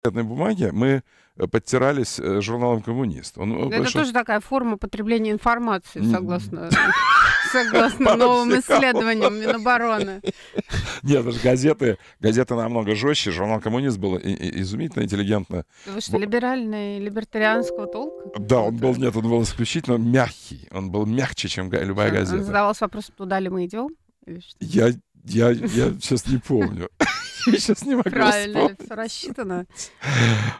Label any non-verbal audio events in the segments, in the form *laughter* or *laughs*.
печатной бумаге мы э, подтирались э, журналом «Коммунист». Он э, Это большой... тоже такая форма потребления информации, согласно *laughs* согласно *laughs* новым исследованиям Минобороны. *laughs* Нет, даже газеты, газеты намного жестче. Журнал «Коммунист» был изумительно интеллигентно. Вы что, либеральный, либертарианского толка? Да, он был, нет, он был исключительно мягкий. Он был мягче, чем любая а, а, газета. Он задавался вопросом, туда ли мы идем? Я, я, я сейчас не помню я сейчас не могу Правильно, все рассчитано.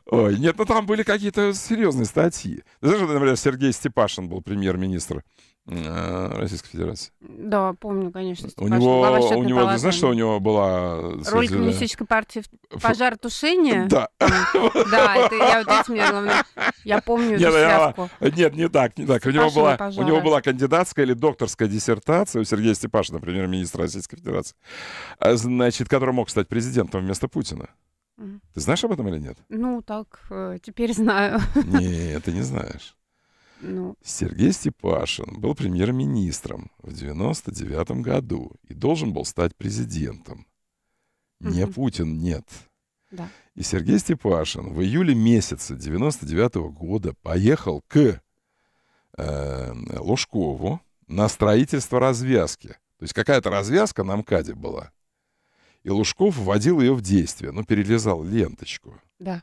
Ой, нет, ну там были какие-то серьезные статьи. Знаешь, например, Сергей Степашин был премьер-министр Э, Российской Федерации. Да, помню, конечно. У него, у него ты знаешь, что у него была... Роль коммунистической партии пожаротушения? Да. Да, это я вот этим, главное, я помню эту связку. Нет, не так, не так. У него, была, у него была кандидатская или докторская диссертация у Сергея Степашина, премьер-министра Российской Федерации, э, значит, который мог стать президентом вместо Путина. Ты знаешь об этом или нет? Ну, так, э, теперь знаю. Нет, ты не знаешь. Ну... Сергей Степашин был премьер-министром в 99 году и должен был стать президентом. Не угу. Путин, нет. Да. И Сергей Степашин в июле месяца 99 -го года поехал к э, Лужкову на строительство развязки. То есть какая-то развязка на МКАДе была. И Лужков вводил ее в действие, но ну, перелезал ленточку. Да.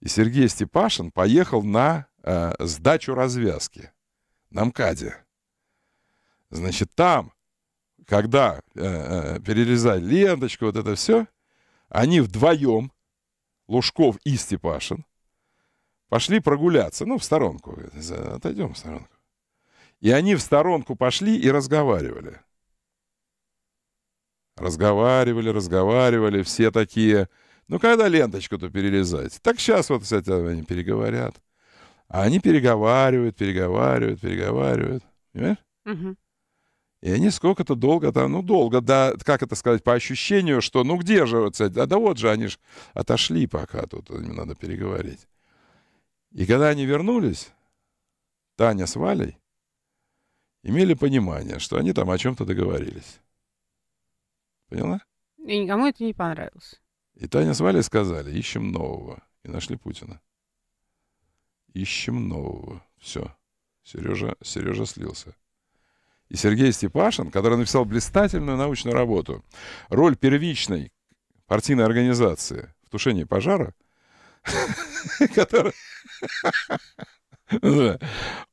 И Сергей Степашин поехал на э, сдачу развязки на МКАДе. Значит, там, когда э, э, перерезали ленточку, вот это все, они вдвоем, Лужков и Степашин, пошли прогуляться, ну, в сторонку, отойдем в сторонку. И они в сторонку пошли и разговаривали. Разговаривали, разговаривали, все такие... Ну, когда ленточку-то перерезать? Так сейчас вот, кстати, они переговорят. А они переговаривают, переговаривают, переговаривают. Понимаешь? Угу. И они сколько-то долго там, ну, долго, да, как это сказать, по ощущению, что ну где же, вот, да, да вот же они же отошли пока тут, им надо переговорить. И когда они вернулись, Таня с Валей имели понимание, что они там о чем-то договорились. Поняла? И никому это не понравилось. И Таня с Валей сказали, ищем нового. И нашли Путина ищем нового. Все. Сережа, Сережа слился. И Сергей Степашин, который написал блистательную научную работу «Роль первичной партийной организации в тушении пожара», *laughs* *laughs*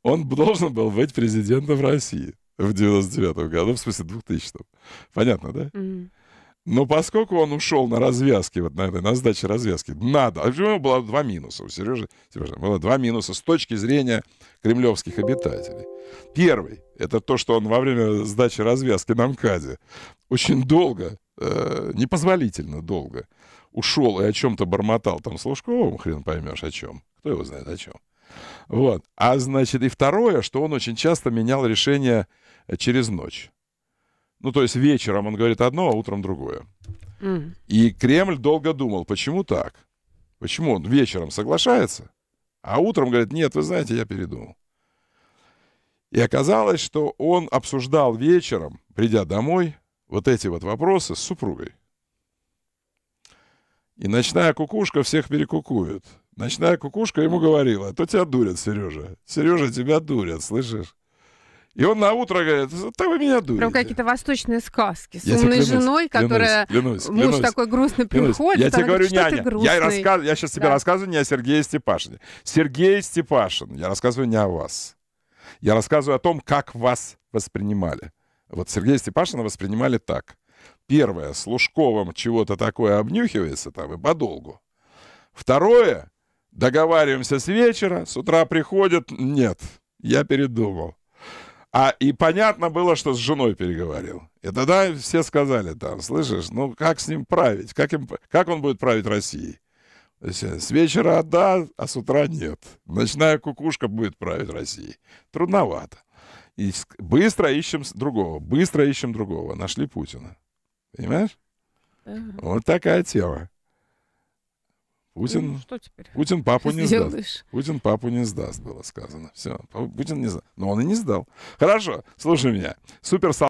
Он должен был быть президентом России в 99-м году, в смысле 2000-м. Понятно, да? Но поскольку он ушел на развязке, вот на, на сдаче развязки, надо. А у него было два минуса. У Сережи, Сережа было два минуса с точки зрения кремлевских обитателей. Первый — это то, что он во время сдачи развязки на МКАДе очень долго, э, непозволительно долго, ушел и о чем-то бормотал там с Лужковым, хрен поймешь о чем. Кто его знает о чем. Вот. А значит, и второе, что он очень часто менял решение через ночь. Ну, то есть вечером он говорит одно, а утром другое. Mm. И Кремль долго думал, почему так? Почему он вечером соглашается, а утром говорит, нет, вы знаете, я передумал. И оказалось, что он обсуждал вечером, придя домой, вот эти вот вопросы с супругой. И ночная кукушка всех перекукует. Ночная кукушка ему говорила, «А то тебя дурят, Сережа. Сережа, тебя дурят, слышишь? И он на утро говорит, да вы меня дуете. Прям какие-то восточные сказки с я умной клянусь, женой, которая клянусь, клянусь, муж такой грустный клянусь. приходит. Я а тебе говорю, говорит, няня, я, рассказ... я сейчас да. рассказываю не о Сергее Степашине. Сергей Степашин, я рассказываю не о вас. Я рассказываю о том, как вас воспринимали. Вот Сергея Степашина воспринимали так. Первое, с Лужковым чего-то такое обнюхивается там и подолгу. Второе, договариваемся с вечера, с утра приходят, нет, я передумал. А и понятно было, что с женой переговорил. И тогда все сказали там, слышишь, ну как с ним править? Как, им, как он будет править Россией? Э, с вечера да, а с утра нет. Ночная кукушка будет править Россией. Трудновато. И быстро ищем другого, быстро ищем другого. Нашли Путина. Понимаешь? Uh-huh. Вот такая тема. Путин, ну, что теперь? Путин папу не Сделаешь. сдаст. Путин папу не сдаст, было сказано. Все, Путин не сдал. Но он и не сдал. Хорошо, слушай меня. Суперсал